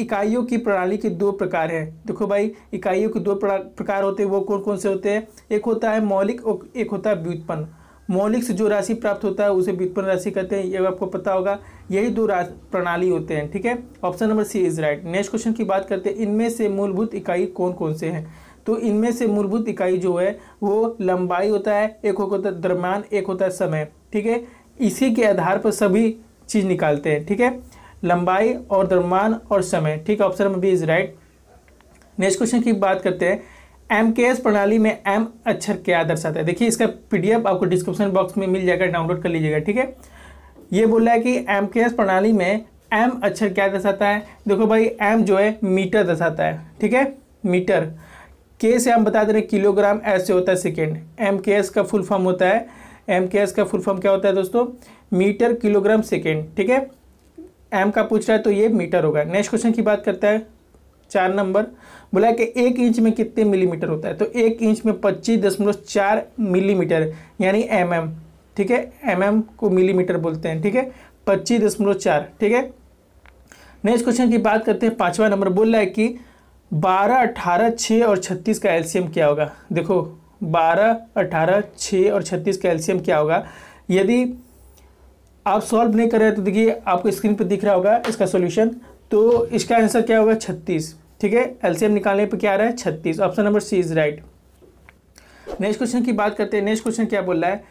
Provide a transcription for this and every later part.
इकाइयों की प्रणाली के दो प्रकार हैं देखो भाई इकाइयों के दो प्रकार होते हैं वो कौन कौन से होते हैं एक होता है मौलिक और एक होता है व्युत्पन्न मौलिक से जो राशि प्राप्त होता है उसे व्युत्पन्न राशि कहते हैं ये आपको पता होगा यही दो प्रणाली होते हैं ठीक है option number C is right next question की बात करते हैं इनमें से मूलभूत इकाई कौन कौन से हैं तो इनमें से मूलभूत इकाई जो है वो लंबाई होता है एक होता है दरम्यान एक होता है समय ठीक है इसी के आधार पर सभी चीज़ निकालते हैं ठीक है लंबाई और दरमान और समय ठीक ऑप्शन में B is right next question की बात करते हैं एम के एस प्रणाली में एम अक्षर क्या दर्शाता है देखिए इसका पीडीएफ आपको डिस्क्रिप्शन बॉक्स में मिल जाएगा डाउनलोड कर लीजिएगा ठीक है ये बोल रहा है कि एम के एस प्रणाली में एम अक्षर क्या दर्शाता है देखो भाई एम जो है मीटर दर्शाता है ठीक है मीटर के से हम बता दे रहे किलोग्राम एस से होता है सेकेंड एम के एस का फुल फॉर्म होता है एम के एस का फुल फॉर्म क्या होता है दोस्तों मीटर किलोग्राम सेकेंड ठीक है एम का पूछ रहा है तो ये मीटर होगा नेक्स्ट क्वेश्चन की बात करता है चार नंबर बोला कि एक इंच में कितने मिलीमीटर होता है तो एक इंच में पच्चीस दशमलव चार मिलीमीटर यानी एम एम ठीक है एम एम को मिलीमीटर बोलते हैं ठीक है पच्चीस दशमलव चार ठीक है नेक्स्ट क्वेश्चन की बात करते हैं पाँचवा नंबर बोल रहा है कि बारह अठारह छः और छत्तीस का एल्शियम क्या होगा देखो बारह अठारह छः और छत्तीस का एल्शियम क्या होगा यदि आप सॉल्व नहीं कर रहे तो देखिए आपको स्क्रीन पर दिख रहा होगा इसका सोल्यूशन तो इसका आंसर क्या होगा छत्तीस ठीक है एलसीएम निकालने पर क्या आ रहा है छत्तीस option number C is right next question की बात करते हैं नेक्स्ट क्वेश्चन क्या बोल रहा है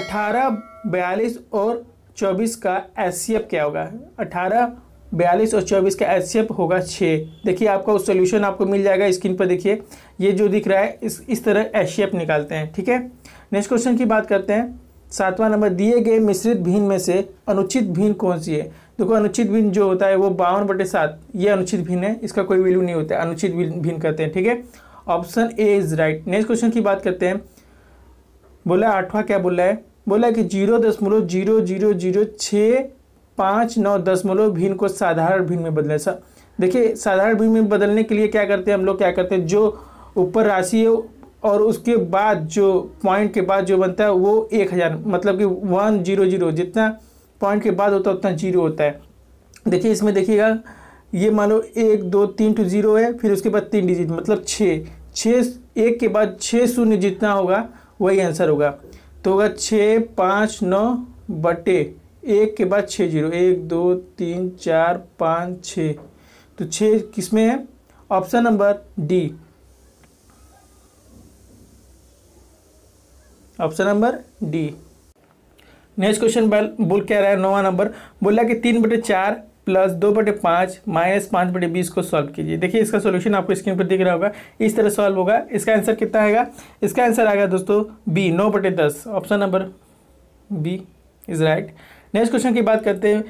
अठारह बयालीस और चौबीस का एस क्या होगा अठारह बयालीस और चौबीस का एस होगा छः देखिए आपका उस सोल्यूशन आपको मिल जाएगा स्क्रीन पर देखिए ये जो दिख रहा है इस इस तरह एस निकालते हैं ठीक है नेक्स्ट क्वेश्चन की बात करते हैं सातवां नंबर दिए गए मिश्रित भिन्न में से अनुचित भिन्न कौन सी है देखो अनुचित भिन्न जो होता है वो बावन बटे सात ये अनुचित भिन्न है इसका कोई वैल्यू नहीं होता है अनुचित भिन्न कहते हैं ठीक है option A is right next question की बात करते हैं बोला आठवां क्या बोला है बोला कि जीरो दशमलव जीरो जीरो जीरो छः पाँच नौ दशमलव भिन्न को साधारण भिन्न में बदले सर देखिए साधारण भिन्न में बदलने के लिए क्या करते हैं हम लोग क्या करते हैं जो ऊपर राशि है और उसके बाद जो पॉइंट के बाद जो बनता है वो एक हज़ार मतलब कि वन जीरो जीरो जितना पॉइंट के बाद होता है उतना जीरो होता है देखिए इसमें देखिएगा ये मान लो एक दो तीन टू जीरो है फिर उसके बाद तीन डिजिट मतलब छः छः एक के बाद छः शून्य जितना होगा वही आंसर होगा तो होगा छः पाँच नौ बटे एक के बाद छः जीरो एक दो तीन चार पाँच छः तो छः किस में है option number D option number D next question बोल क्या रहा है नौवा नंबर बोला कि तीन बटे चार प्लस दो बटे पाँच माइनस पाँच बटे बीस को सॉल्व कीजिए देखिए इसका सॉल्यूशन आपको स्क्रीन पर दिख रहा होगा इस तरह सॉल्व होगा इसका आंसर कितना आएगा इसका आंसर आएगा दोस्तों बी नौ बटे दस option number B is right next question की बात करते हैं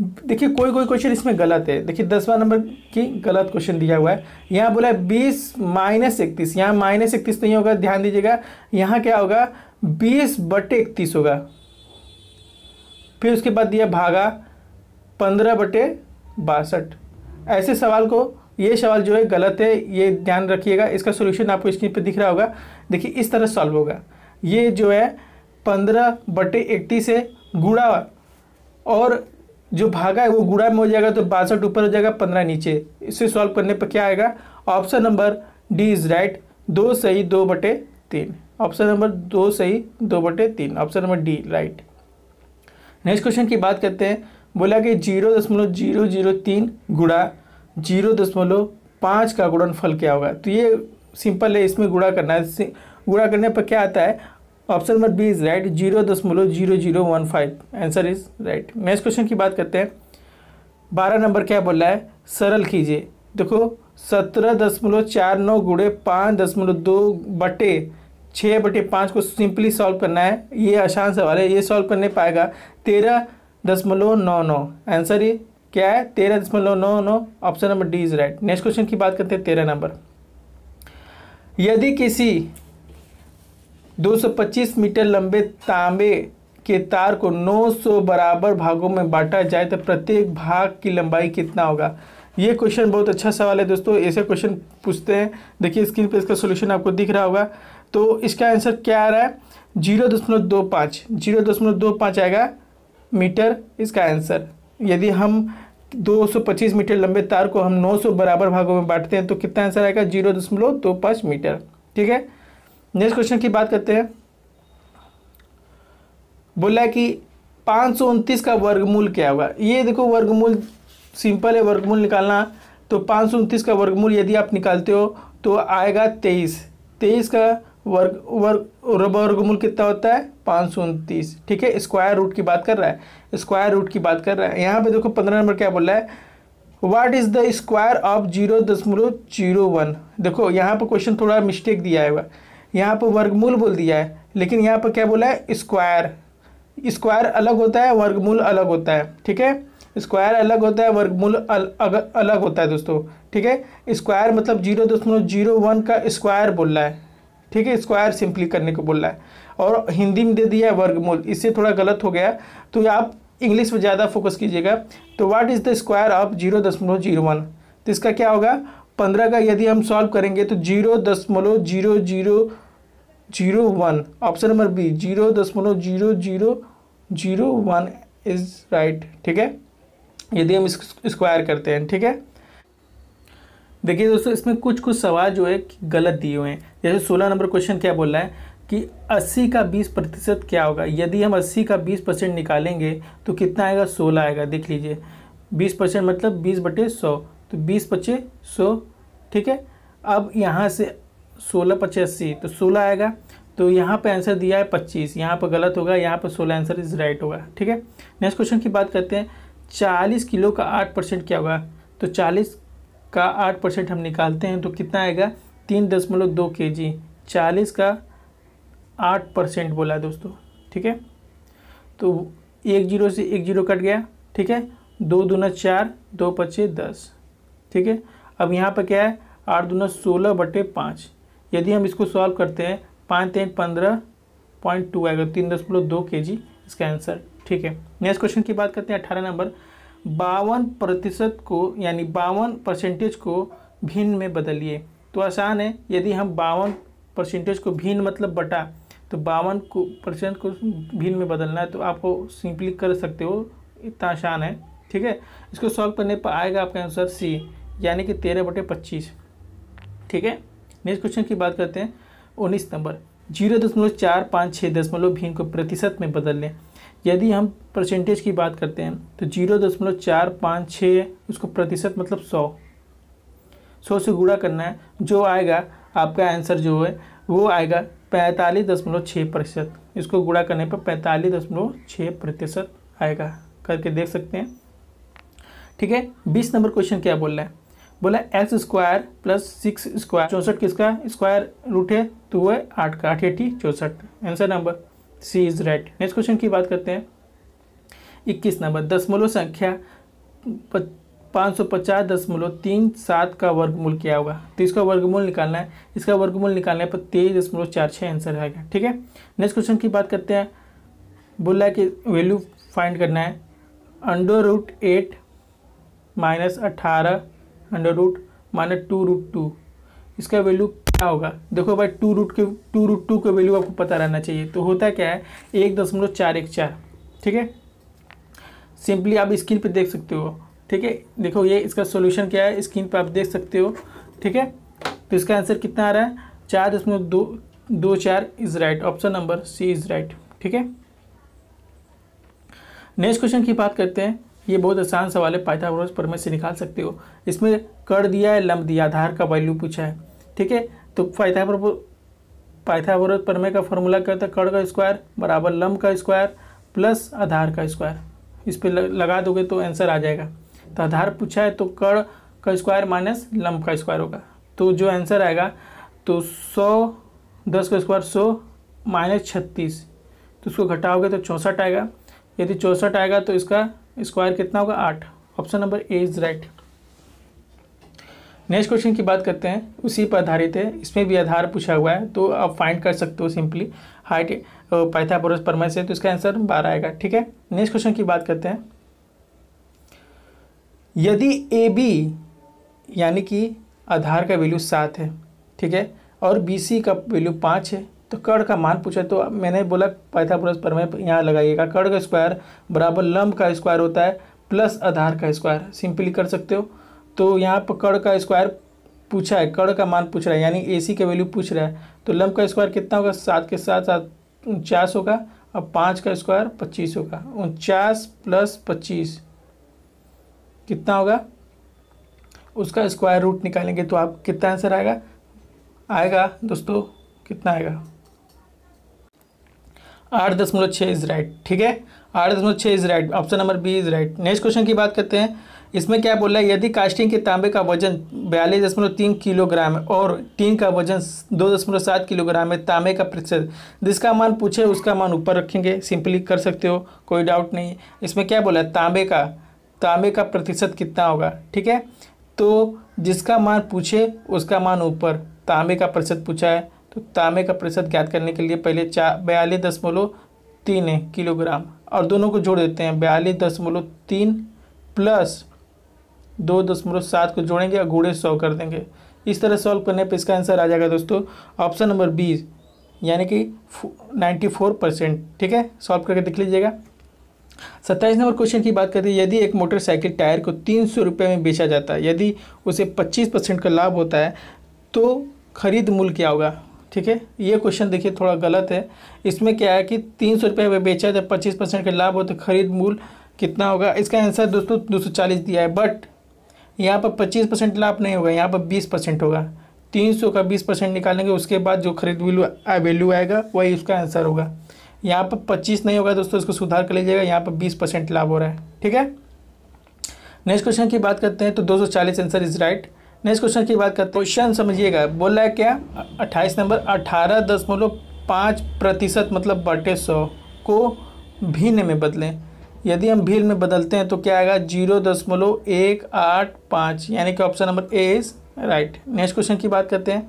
देखिए कोई कोई क्वेश्चन इसमें गलत है देखिए दसवा नंबर की गलत क्वेश्चन दिया हुआ है यहाँ बोला है बीस माइनस इकतीस यहाँ माइनस इकतीस नहीं तो होगा ध्यान दीजिएगा यहाँ क्या होगा बीस बटे इकतीस होगा फिर उसके बाद दिया भागा पंद्रह बटे बासठ ऐसे सवाल को ये सवाल जो है गलत है ये ध्यान रखिएगा इसका सोल्यूशन आपको स्क्रीन पर दिख रहा होगा देखिए इस तरह सॉल्व होगा ये जो है पंद्रह बटे इकतीस है गुड़ा और जो भागा है वो गुड़ा में हो जाएगा तो बासठ ऊपर हो जाएगा पंद्रह नीचे इसे सॉल्व करने पर क्या आएगा option number D is right दो सही दो बटे तीन ऑप्शन नंबर दो सही दो बटे तीन option number D right next question की बात करते हैं बोला कि जीरो दशमलव जीरो जीरो तीन गुड़ा जीरो दशमलव पाँच का गुणनफल क्या होगा तो ये सिंपल है इसमें गुड़ा करना है गुड़ा करने पर क्या आता है option number B is right zero दशमलव zero zero one five answer is right next question की बात करते हैं बारह नंबर क्या बोल रहा है सरल कीजिए देखो सत्रह दशमलव चार नौ गुड़े पाँच दशमलव दो बटे छः बटे पाँच को सिंपली सॉल्व करना है ये आसान सवाल है ये सॉल्व करने पाएगा तेरह दशमलव नौ नौ आंसर ये क्या है तेरह दशमलव नौ नौ option number D is right next question की बात करते हैं तेरह नंबर यदि किसी 225 मीटर लंबे तांबे के तार को 900 बराबर भागों में बांटा जाए तो प्रत्येक भाग की लंबाई कितना होगा ये क्वेश्चन बहुत अच्छा सवाल है दोस्तों ऐसे क्वेश्चन पूछते हैं देखिए स्क्रीन पर इसका सोल्यूशन आपको दिख रहा होगा तो इसका आंसर क्या आ रहा है जीरो दशमलव दो पाँच जीरो दशमलव दो पाँच आएगा मीटर इसका आंसर यदि हम 225 मीटर लंबे तार को हम 900 बराबर भागों में बांटते हैं तो कितना आंसर आएगा जीरो दशमलव दो पाँच मीटर ठीक है नेक्स्ट क्वेश्चन की बात करते हैं बोला है कि पाँच का वर्गमूल क्या होगा ये देखो वर्गमूल सिंपल है वर्गमूल निकालना तो पाँच का वर्गमूल यदि आप निकालते हो तो आएगा तेईस तेईस का वर्ग वर्ग वर्गमूल कितना होता है पाँच सौ उनतीस ठीक है स्क्वायर रूट की बात कर रहा है स्क्वायर रूट की बात कर रहा है यहाँ पे देखो पंद्रह नंबर क्या बोल रहा है what is the square of zero दशमलव जीरो वन देखो यहाँ पर क्वेश्चन थोड़ा मिस्टेक दिया है यहाँ पर वर्गमूल बोल दिया है लेकिन यहाँ पर क्या बोला है स्क्वायर स्क्वायर अलग होता है वर्गमूल अलग होता है ठीक है स्क्वायर अलग होता है वर्गमूल अलग अलग होता है दोस्तों ठीक है स्क्वायर मतलब जीरो दशमलव जीरो वन का स्क्वायर बोल रहा है ठीक है स्क्वायर सिंपली करने को बोल रहा है और हिंदी में दे दिया है वर्गमूल इससे थोड़ा गलत हो गया तो आप इंग्लिश पर ज़्यादा फोकस कीजिएगा तो what is the square of zero दशमलव जीरो वन तो इसका क्या होगा पंद्रह का यदि हम सॉल्व करेंगे तो जीरो दशमलव zero zero zero one option number B zero दशमलव zero zero zero one is right ठीक है यदि हम स्क्वायर करते हैं ठीक है देखिए दोस्तों इसमें कुछ कुछ सवाल जो है गलत दिए हुए हैं जैसे सोलह नंबर क्वेश्चन क्या बोल रहा है कि 80 का 20 प्रतिशत क्या होगा यदि हम 80 का 20 परसेंट निकालेंगे तो कितना आएगा 16 आएगा देख लीजिए 20 परसेंट मतलब 20 बटे सौ तो बीस पच्चीस सौ ठीक है अब यहाँ से सोलह पच्चीस अस्सी तो सोलह आएगा तो यहाँ पे आंसर दिया है पच्चीस यहाँ पर गलत होगा यहाँ पर सोलह आंसर इज राइट होगा ठीक है नेक्स्ट क्वेश्चन की बात करते हैं चालीस किलो का आठ परसेंट क्या होगा तो चालीस का आठ परसेंट हम निकालते हैं तो कितना आएगा तीन दशमलव दो के जी चालीस का आठ परसेंट बोला दोस्तों ठीक है तो एक जीरो से एक जीरो कट गया ठीक है दो दूना चार दो पच्चीस दस ठीक है अब यहाँ पर क्या है आठ दूना सोलह बटे पाँच यदि हम इसको सॉल्व करते हैं पाँच तीन पंद्रह पॉइंट टू आएगा तीन दशमलव दो के जी इसका आंसर ठीक है नेक्स्ट क्वेश्चन की बात करते हैं अठारह नंबर बावन प्रतिशत को यानी बावन परसेंटेज को भिन्न में बदलिए तो आसान है यदि हम बावन परसेंटेज को भिन्न मतलब बटा तो बावन को परसेंट को भिन्न में बदलना है तो आपको सिंपली कर सकते हो इतना आसान है ठीक है इसको सॉल्व करने पर आएगा आपका आंसर सी यानी कि तेरह बटे पच्चीस ठीक है नेक्स्ट क्वेश्चन की बात करते हैं उन्नीस नंबर जीरो दशमलव चार पाँच छः दशमलव भीन को प्रतिशत में बदल लें यदि हम परसेंटेज की बात करते हैं तो जीरो दशमलव चार पाँच छः उसको प्रतिशत मतलब सौ सौ से गुणा करना है जो आएगा आपका आंसर जो है वो आएगा पैंतालीस दशमलव छः प्रतिशत इसको गुणा करने पर पैंतालीस दशमलव छः प्रतिशत आएगा करके देख सकते हैं ठीक है बीस नंबर क्वेश्चन क्या बोल रहा है बोला X square plus six square चौंसठ किसका स्क्वायर रूट है तो वो आठ का एटी चौंसठ answer number C is right next question की बात करते हैं इक्कीस नंबर दसमलव संख्या पाँच सौ पचास दशमलव तीन सात का वर्गमूल क्या होगा तो इसका वर्गमूल निकालना है इसका वर्गमूल निकालने पर तेईस दशमलव चार छः आंसर आएगा ठीक है नेक्स्ट क्वेश्चन की बात करते हैं बोला है कि वैल्यू फाइंड करना है अंडर रूट एट माइनस अट्ठारह अंडर रूट माने टू रूट टू इसका वैल्यू क्या होगा देखो भाई टू रूट के टू रूट टू का वैल्यू आपको पता रहना चाहिए तो होता क्या है एक दशमलव चार एक चार ठीक है सिंपली आप स्क्रीन पर देख सकते हो ठीक है देखो ये इसका सोल्यूशन क्या है स्क्रीन पर आप देख सकते हो ठीक है तो इसका आंसर कितना आ रहा है चार दशमलव दो दो चार is right option number C is right ठीक है नेक्स्ट क्वेश्चन की बात करते हैं ये बहुत आसान सवाल है पाइथागोरस प्रमेय से निकाल सकते हो इसमें कर दिया है लंब दिया आधार का वैल्यू पूछा है ठीक है तो पाइथागोर पाइथागोरस प्रमेय का फॉर्मूला क्या होता है कर का स्क्वायर बराबर लंब का स्क्वायर प्लस आधार का स्क्वायर इस पर लगा दोगे तो आंसर आ जाएगा तो आधार पूछा है तो कर का स्क्वायर माइनस लंब का स्क्वायर होगा तो जो आंसर आएगा तो सौ दस का स्क्वायर सौ माइनस छत्तीस तो उसको घटाओगे तो चौंसठ आएगा यदि चौंसठ आएगा तो इसका स्क्वायर कितना होगा आठ option number A is right next question की बात करते हैं उसी पर आधारित है इसमें भी आधार पूछा हुआ है तो आप फाइंड कर सकते हो सिंपली हाइट पाइथागोरस परमय से तो इसका आंसर बारह आएगा ठीक है नेक्स्ट क्वेश्चन की बात करते हैं यदि ए बी यानी कि आधार का वैल्यू सात है ठीक है और बी सी का वैल्यू पाँच है तो कर्ण का मान पूछा तो मैंने बोला पाइथागोरस प्रमेय यहाँ लगाइएगा कर्ण का स्क्वायर बराबर लंब का स्क्वायर होता है प्लस आधार का स्क्वायर सिंपली कर सकते हो तो यहाँ पर कर्ण का स्क्वायर पूछा है कर्ण का मान पूछ रहा है यानी ए सी का वैल्यू पूछ रहा है तो लंब का स्क्वायर कितना होगा सात के साथ सात उनचास होगा और पाँच का स्क्वायर पच्चीस होगा उनचास प्लस पच्चीस कितना होगा उसका स्क्वायर रूट निकालेंगे तो आप कितना आंसर आएगा आएगा दोस्तों कितना आएगा आठ दशमलव छः इज राइट ठीक है आठ दशमलव छः is right option number B is right next question की बात करते हैं इसमें क्या बोला है यदि कास्टिंग के तांबे का वजन बयालीस दशमलव तीन किलोग्राम है और टीन का वजन दो दशमलव सात किलोग्राम है तांबे का प्रतिशत जिसका मान पूछे उसका मान ऊपर रखेंगे सिंपली कर सकते हो कोई डाउट नहीं इसमें क्या बोला है तांबे का तांबे का प्रतिशत कितना होगा ठीक है तो जिसका मान पूछे उसका मान ऊपर तांबे का प्रतिशत पूछा है तो तांबे का प्रतिशत ज्ञात करने के लिए पहले चार बयालीस दशमलव तीन किलोग्राम और दोनों को जोड़ देते हैं बयालीस दशमलव तीन प्लस दो दशमलव सात को जोड़ेंगे और गुड़े सौ कर देंगे इस तरह सॉल्व करने पर इसका आंसर आ जाएगा दोस्तों ऑप्शन नंबर बी यानी कि नाइन्टी फोर परसेंट ठीक है सॉल्व करके देख लीजिएगा सत्ताईस नंबर क्वेश्चन की बात करें यदि एक मोटरसाइकिल टायर को तीन सौ रुपये में बेचा जाता है यदि उसे पच्चीस परसेंट का लाभ होता है तो खरीद मूल्य क्या होगा ठीक है ये क्वेश्चन देखिए थोड़ा गलत है इसमें क्या है कि तीन सौ रुपये में बेचा जब पच्चीस परसेंट का लाभ हो तो खरीद मूल कितना होगा इसका आंसर दोस्तों दो सौ चालीस दिया है बट यहाँ पर पच्चीस परसेंट लाभ नहीं होगा यहाँ पर बीस परसेंट होगा तीन सौ का बीस परसेंट निकालेंगे उसके बाद जो खरीद वैल्यू आएगा वही उसका आंसर होगा यहाँ पर पच्चीस नहीं होगा दोस्तों इसको सुधार कर लीजिएगा यहाँ पर बीस परसेंट लाभ हो रहा है ठीक है नेक्स्ट क्वेश्चन की बात करते हैं तो चालीस answer is right next question की बात करते हैं क्वेश्चन समझिएगा बोला है क्या अट्ठाईस नंबर अठारह दशमलव पाँच प्रतिशत मतलब बटे सौ को भिन्न में बदलें यदि हम भिन्न में बदलते हैं तो क्या आएगा जीरो दशमलव एक आठ पाँच यानी कि option number A is right next question की बात करते हैं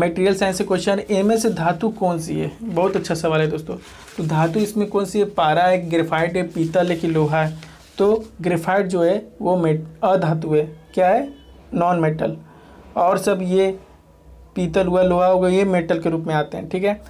मेटेरियल साइंस से क्वेश्चन में से धातु कौन सी है बहुत अच्छा सवाल है दोस्तों तो धातु इसमें कौन सी है पारा है ग्रेफाइट है पीतल है कि लोहा है तो ग्रेफाइट जो है वो मेट अधातु है क्या है नॉन मेटल और सब ये पीतल हुआ लोहा हुआ ये मेटल के रूप में आते हैं ठीक है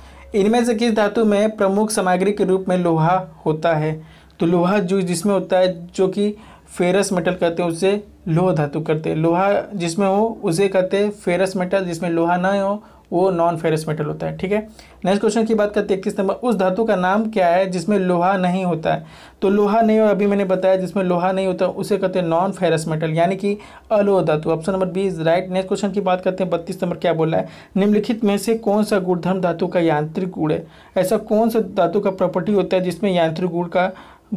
इनमें से किस धातु में प्रमुख सामग्री के रूप में लोहा होता है तो लोहा जो जिसमें होता है जो कि फेरस मेटल कहते हैं उसे लोह धातु करते हैं लोहा जिसमें हो उसे कहते हैं फेरस मेटल जिसमें लोहा ना हो वो नॉन फेरस मेटल होता है ठीक है नेक्स्ट क्वेश्चन की बात करते हैं इक्कीस नंबर उस धातु का नाम क्या है जिसमें लोहा नहीं होता है तो लोहा नहीं हो अभी मैंने बताया जिसमें लोहा नहीं होता उसे कहते हैं नॉन फेरस मेटल यानी कि अलोह धातु option number B is right next question की बात करते हैं बत्तीस नंबर क्या बोला है निम्नलिखित में से कौन सा गुड़धर्म धातु का यांत्रिक गुड़ है ऐसा कौन सा धातु का प्रॉपर्टी होता है जिसमें यांत्रिक गुण का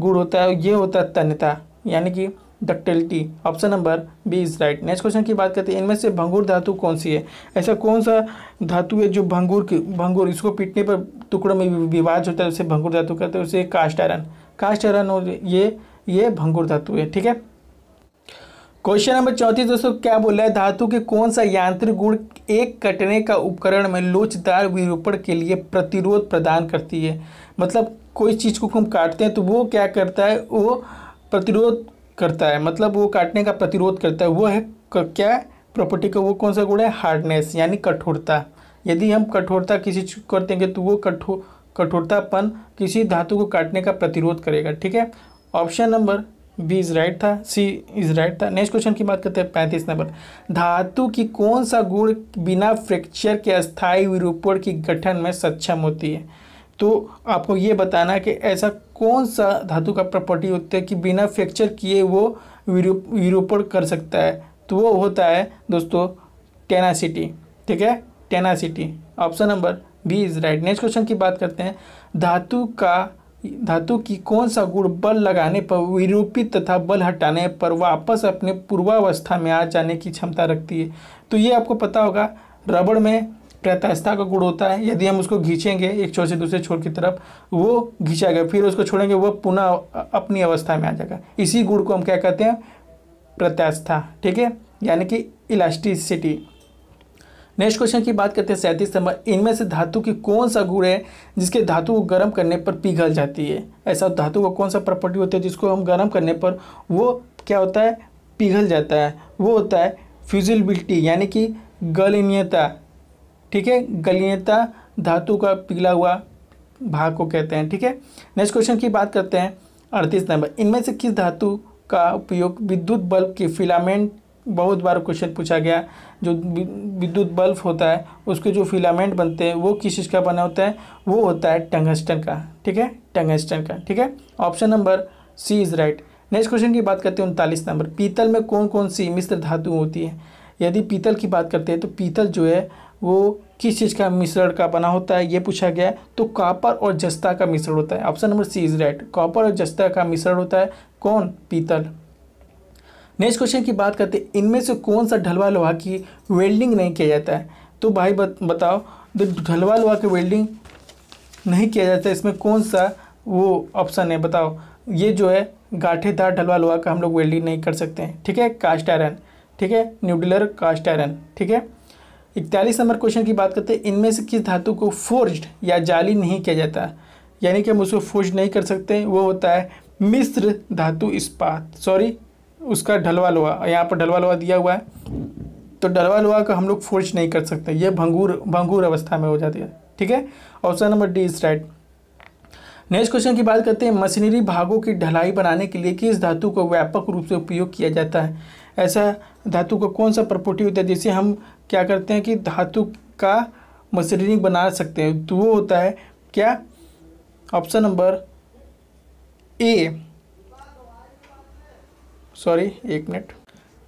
गुड़ होता है ये होता है तन्यता यानी कि ductility option number B is right next question की बात करते हैं इनमें से भंगूर धातु कौन सी है ऐसा कौन सा धातु है जो भंगूर की भंगूर इसको पीटने पर टुकड़ों में विवाद होता है उसे भंगूर धातु कहते हैं उसे कास्ट आयरन कास्ट आयरन ये ये भंगूर धातु है ठीक है क्वेश्चन नंबर चौंतीस दोस्तों क्या बोला है धातु के कौन सा यांत्रिक गुण एक कटने का उपकरण में लोचदार विरूपण के लिए प्रतिरोध प्रदान करती है मतलब कोई चीज़ को हम काटते हैं तो वो क्या करता है वो प्रतिरोध करता है मतलब वो काटने का प्रतिरोध करता है वो है क्या प्रॉपर्टी का वो कौन सा गुण है हार्डनेस यानी कठोरता यदि हम कठोरता किसी चीज़ को देंगे तो वो कठोर कठोरतापन किसी धातु को काटने का प्रतिरोध करेगा ठीक है option number B is right था सी इज राइट था नेक्स्ट क्वेश्चन की बात करते हैं पैंतीस नंबर धातु की कौन सा गुण बिना फ्रैक्चर के अस्थायी विरूपण की गठन में सक्षम होती है तो आपको ये बताना कि ऐसा कौन सा धातु का प्रॉपर्टी होता है कि बिना फ्रैक्चर किए वो विरूपण कर सकता है तो वो होता है दोस्तों टेनासिटी ठीक है tenacity option number B is right next question की बात करते हैं धातु का धातु की कौन सा गुण बल लगाने पर विरूपित तथा बल हटाने पर वापस अपने पूर्वावस्था में आ जाने की क्षमता रखती है तो ये आपको पता होगा रबड़ में प्रत्यास्थता का गुण होता है यदि हम उसको घींचेंगे एक छोर से दूसरे छोर की तरफ वो घींचा गया फिर उसको छोड़ेंगे वो पुनः अपनी अवस्था में आ जाएगा इसी गुण को हम क्या कहते हैं प्रत्यास्था ठीक है यानी कि इलास्टिसिटी नेक्स्ट क्वेश्चन की बात करते हैं सैंतीस नंबर इनमें से धातु की कौन सा गुण है जिसके धातु को गर्म करने पर पिघल जाती है ऐसा धातु का कौन सा प्रॉपर्टी होती है जिसको हम गर्म करने पर वो क्या होता है पिघल जाता है वो होता है फ्यूजिलबिलिटी यानी कि गलनीयता ठीक है गलियता धातु का पिघला हुआ भाग को कहते हैं ठीक है नेक्स्ट क्वेश्चन की बात करते हैं अड़तीस नंबर इनमें से किस धातु का उपयोग विद्युत बल्ब के फिलामेंट बहुत बार क्वेश्चन पूछा गया जो विद्युत बल्ब होता है उसके जो फिलामेंट बनते हैं वो किस चीज़ का बना होता है वो होता है टंगस्टन का ठीक है टंगस्टन का ठीक है option number C is right next question की बात करते हैं उनतालीस नंबर पीतल में कौन कौन सी मिश्र धातु होती है यदि पीतल की बात करते हैं तो पीतल जो है वो किस चीज़ का मिश्रण का बना होता है ये पूछा गया तो कॉपर और जस्ता का मिश्रण होता है option number C is right copper और जस्ता का मिश्रण होता है कौन पीतल नेक्स्ट क्वेश्चन की बात करते हैं इनमें से कौन सा ढलवा लोहा की वेल्डिंग नहीं किया जाता है तो भाई बत, बताओ तो ढलवा लोहा की वेल्डिंग नहीं किया जाता इसमें कौन सा वो ऑप्शन है बताओ ये जो है गाठेदार ढलवा लोहा का हम लोग वेल्डिंग नहीं कर सकते हैं ठीक है कास्ट आयरन ठीक है न्यूडलर कास्ट आयरन ठीक है इकतालीस नंबर क्वेश्चन की बात करते हैं इनमें से किस धातु को फोर्ज या जाली नहीं किया जाता यानी कि हम उसको फोर्ज नहीं कर सकते वो होता है मिश्र धातु इस्पात सॉरी उसका ढलवा लोहा यहाँ पर ढलवा लोहा दिया हुआ है तो ढलवा लोहा का हम लोग फोर्ज नहीं कर सकते ये भंगूर भंगूर अवस्था में हो जाती है ठीक है option number D is right next question की बात करते हैं मशीनरी भागों की ढलाई बनाने के लिए किस धातु को व्यापक रूप से उपयोग किया जाता है ऐसा धातु का कौन सा प्रॉपर्टी होता है जिसे हम क्या करते हैं कि धातु का मशीनिंग बना सकते हैं तो वो होता है क्या ऑप्शन नंबर ए सॉरी एक मिनट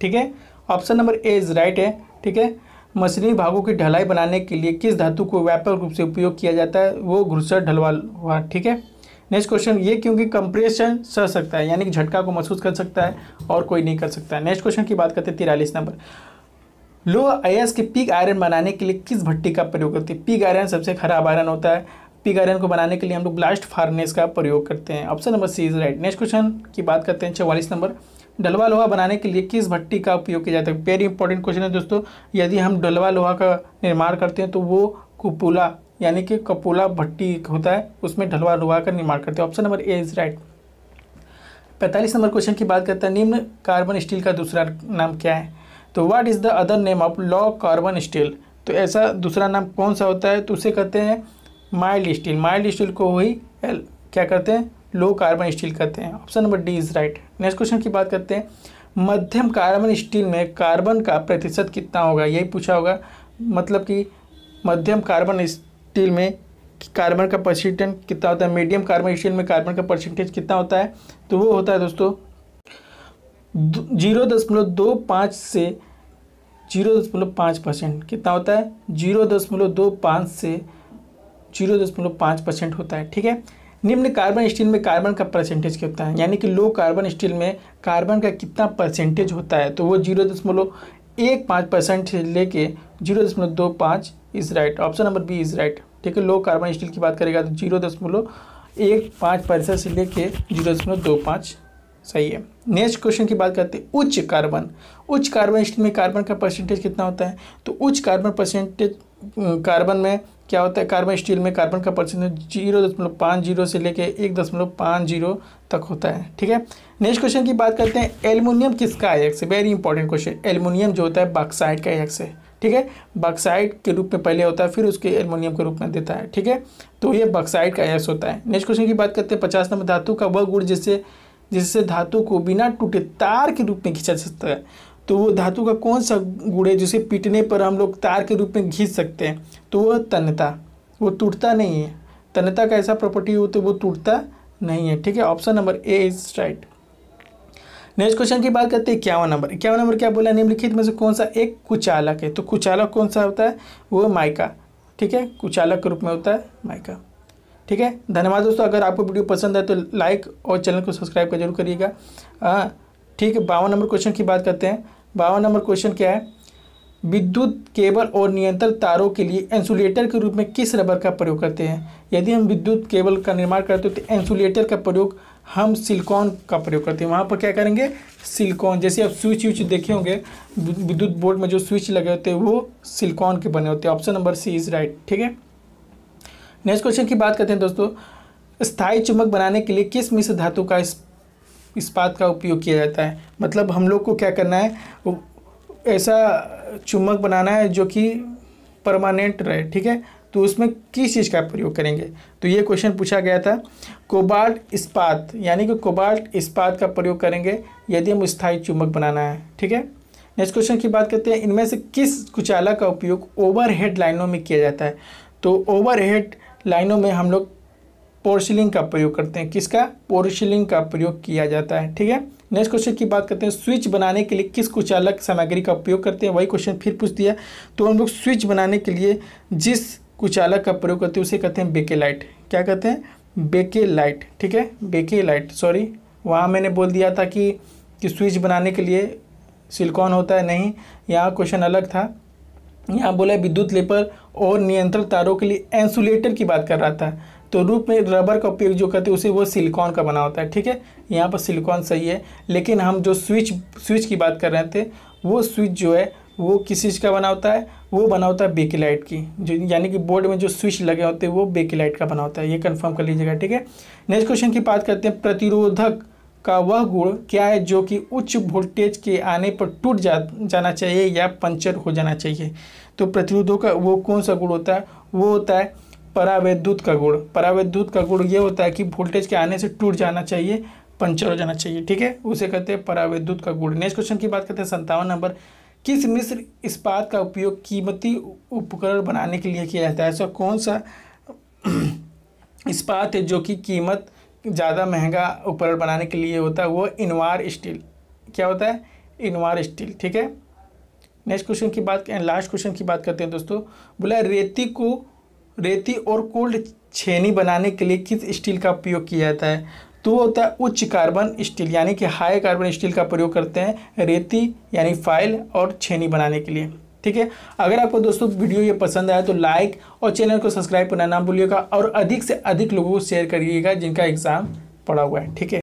ठीक है option number A is right है ठीक है मशीनी भागों की ढलाई बनाने के लिए किस धातु को व्यापक रूप से उपयोग किया जाता है वो घुसर ढलवा हुआ ठीक है नेक्स्ट क्वेश्चन ये क्योंकि कंप्रेशन सह सकता है यानी कि झटका को महसूस कर सकता है और कोई नहीं कर सकता है नेक्स्ट क्वेश्चन की बात करते हैं तिरालीस नंबर लो आयस के पिग आयरन बनाने के लिए किस भट्टी का प्रयोग करते हैं पिग आयरन सबसे खराब आयरन होता है पिग आयरन को बनाने के लिए हम लोग ब्लास्ट फार्नेस का प्रयोग करते हैं option number C is right next question की बात करते हैं चौवालीस नंबर डलवा लोहा बनाने के लिए किस भट्टी का उपयोग किया जाता है वेरी इंपॉर्टेंट क्वेश्चन है दोस्तों यदि हम डलवा लोहा का निर्माण करते हैं तो वो कुपोला यानी कि कपूला भट्टी होता है उसमें ढलवा लोहा का निर्माण करते हैं option number A is right पैंतालीस नंबर क्वेश्चन की बात करते हैं निम्न कार्बन स्टील का दूसरा नाम क्या है तो what is the other name of low carbon steel तो ऐसा दूसरा नाम कौन सा होता है तो उसे कहते हैं माइल्ड स्टील माइल्ड स्टील को वही क्या कहते हैं लो कार्बन स्टील कहते हैं option number D is right next question की बात करते हैं मध्यम कार्बन स्टील में कार्बन का प्रतिशत कितना होगा यही पूछा होगा मतलब कि मध्यम कार्बन स्टील में कार्बन का परसेंटेज कितना होता है मीडियम कार्बन स्टील में कार्बन का परसेंटेज कितना होता है तो वो होता है दोस्तों जीरो दशमलव दो पाँच से जीरो दशमलव पाँच परसेंट कितना होता है जीरो दशमलव दो पाँच से जीरो दशमलव पाँच परसेंट होता है ठीक है निम्न कार्बन स्टील में कार्बन का परसेंटेज क्या होता है यानी कि लो कार्बन स्टील में कार्बन का कितना परसेंटेज होता है तो वो जीरो दशमलव एक पाँच परसेंट से लेके जीरो दशमलव दो पाँच is right option number B is right ठीक है लो कार्बन स्टील की बात करेगा तो जीरो दशमलव एक पाँच परसेंट से लेके जीरो दशमलव दो पाँच सही है नेक्स्ट क्वेश्चन की बात करते हैं उच्च कार्बन उच्च कार्बन में कार्बन का परसेंटेज कितना होता है तो उच्च कार्बन परसेंटेज कार्बन में क्या होता है कार्बन स्टील में कार्बन का परसेंटेज जीरो दशमलव पाँच जीरो से लेके एक दशमलव पाँच जीरो तक होता है ठीक है नेक्स्ट क्वेश्चन की बात करते हैं एलुमिनियम किसका आयक्स है वेरी इंपॉर्टेंट क्वेश्चन एलुमिनियम जो होता है बाक्साइड का आयक्स है ठीक है बक्साइड के रूप में पहले होता है फिर उसके एलुमिनियम के रूप में देता है ठीक है तो ये बक्साइड का आयक्स होता है नेक्स्ट क्वेश्चन की बात करते हैं पचास नंबर धातु का वह गुड़ जिससे जिससे धातु को बिना टूटे तार के रूप में खींचा जा सकता है तो वो धातु का कौन सा गुण है जिसे पीटने पर हम लोग तार के रूप में खींच सकते हैं तो वो तन्यता वो टूटता नहीं है तन्यता का ऐसा प्रॉपर्टी हो तो वो टूटता नहीं है ठीक है option number A is right next question की बात करते हैं इक्यावन नंबर इक्यावन नंबर क्या बोला निम्नलिखित में से कौन सा एक कुचालक है तो कुचालक कौन सा होता है वो माइका ठीक है कुचालक के रूप में होता है माइका ठीक है धन्यवाद दोस्तों अगर आपको वीडियो पसंद है तो लाइक और चैनल को सब्सक्राइब कर जरूर करिएगा ठीक है बावन नंबर क्वेश्चन की बात करते हैं बावन नंबर क्वेश्चन क्या है विद्युत केबल और नियंत्रण तारों के लिए इंसुलेटर के रूप में किस रबर का प्रयोग करते हैं यदि हम विद्युत केबल का निर्माण करते हैं तो इंसुलेटर का प्रयोग हम सिलिकॉन का प्रयोग करते हैं वहाँ पर क्या करेंगे सिलिकॉन जैसे आप स्विच विच देखे होंगे विद्युत बोर्ड में जो स्विच लगे होते हैं वो सिलिकॉन के बने होते हैं option number C is right ठीक है नेक्स्ट क्वेश्चन की बात करते हैं दोस्तों स्थायी चुंबक बनाने के लिए किस मिश्र धातु का इस इस्पात का उपयोग किया जाता है मतलब हम लोग को क्या करना है ऐसा चुम्बक बनाना है जो कि परमानेंट रहे ठीक है तो उसमें किस चीज़ का प्रयोग करेंगे तो ये क्वेश्चन पूछा गया था कोबाल्ट इस्पात यानी कि कोबाल्ट इस्पात का प्रयोग करेंगे यदि हम स्थायी चुम्बक बनाना है ठीक है नेक्स्ट क्वेश्चन की बात करते हैं इनमें से किस कुचाला का उपयोग ओवरहेड लाइनों में किया जाता है तो ओवरहेड लाइनों में हम लोग पोर्सिलिंग का प्रयोग करते हैं किसका पोर्सिलिंग का प्रयोग किया जाता है ठीक है नेक्स्ट क्वेश्चन की बात करते हैं स्विच बनाने के लिए किस कुचालक सामग्री का प्रयोग करते हैं वही क्वेश्चन फिर पूछ दिया तो हम लोग स्विच बनाने के लिए जिस कुचालक का प्रयोग करते हैं उसे कहते हैं बेके लाइट क्या कहते हैं बेके लाइट ठीक है बेके लाइट सॉरी वहाँ मैंने बोल दिया था कि, कि स्विच बनाने के लिए सिलकॉन होता है नहीं यहाँ क्वेश्चन अलग था यहाँ बोला है विद्युत लेपर और नियंत्रण तारों के लिए इंसुलेटर की बात कर रहा था तो रूप में रबर का उपयोग जो करते हैं उसे वो सिलिकॉन का बना होता है ठीक है यहाँ पर सिलिकॉन सही है लेकिन हम जो स्विच स्विच की बात कर रहे थे वो स्विच जो है वो किस चीज़ का बना होता है वो बना होता है बेकिलाइट की जो यानी कि बोर्ड में जो स्विच लगे होते हैं वो बेकिलाइट का बना होता है ये कंफर्म कर लीजिएगा ठीक है नेक्स्ट क्वेश्चन की बात करते हैं प्रतिरोधक का वह गुण क्या है जो कि उच्च वोल्टेज के आने पर टूट जा जाना चाहिए या पंचर हो जाना चाहिए तो प्रतिरोधों का वो कौन सा गुण होता है वो होता है परावैद्युत का गुण परावैद्युत का गुण ये होता है कि वोल्टेज के आने से टूट जाना चाहिए पंचर हो जाना चाहिए ठीक है उसे कहते हैं परावैद्युत का गुण नेक्स्ट क्वेश्चन की बात करते हैं संतावन नंबर किस मिश्र इस्पात का उपयोग कीमती उपकरण बनाने के लिए किया जाता है ऐसा कौन सा इस्पात है जो कि कीमत ज़्यादा महंगा उपकरण बनाने के लिए होता है वो इनवार स्टील क्या होता है इनवार स्टील ठीक है नेक्स्ट क्वेश्चन की बात लास्ट क्वेश्चन की बात करते हैं दोस्तों बोला रेती को रेती और कोल्ड छेनी बनाने के लिए किस स्टील का उपयोग किया जाता है तो वो होता है उच्च कार्बन स्टील यानी कि हाई कार्बन स्टील का प्रयोग करते हैं रेती यानी फाइल और छेनी बनाने के लिए ठीक है अगर आपको दोस्तों वीडियो ये पसंद आया तो लाइक और चैनल को सब्सक्राइब करना ना भूलिएगा और अधिक से अधिक लोगों को शेयर करिएगा जिनका एग्ज़ाम पड़ा हुआ है ठीक है